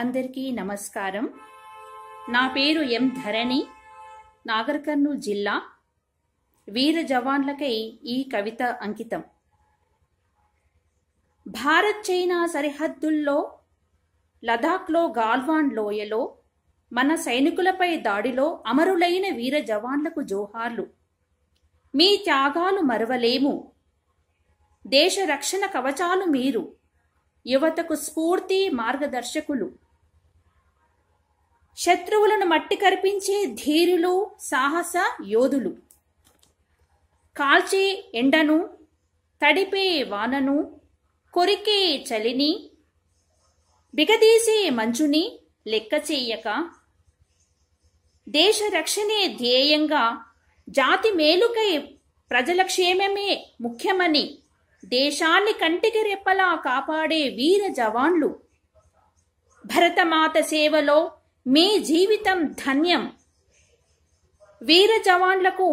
అందరికీ నమస్కారం నా పేరు ఎం ధరణి నాగర్ కర్నూలు జిల్లా వీర జవాన్లకై ఈ కవిత అంకితం భారత్ చైనా సరిహద్దుల్లో లదాఖ్లో గాల్వాన్ లోయలో మన సైనికులపై దాడిలో అమరులైన వీర జవాన్లకు జోహార్లు మీ త్యాగాలు మరవలేము దేశ రక్షణ కవచాలు మీరు యువతకు స్ఫూర్తి మార్గదర్శకులు శత్రువులను మట్టి కరిపించే ధీరులు సాహస యోధులు కాల్చే ఎండను తడిపే వానను కొరికే చలిని బిగదీసే మంచుని లెక్క చేయక దేశ రక్షణే ధ్యేయంగా జాతి మేలుకై ప్రజల క్షేమమే ముఖ్యమని దేశాన్ని కంటికి రెప్పలా కాపాడే వీర జవాన్లు భరతమాత సేవలో మీ జీవితం ధన్యం వీర జవాన్లకు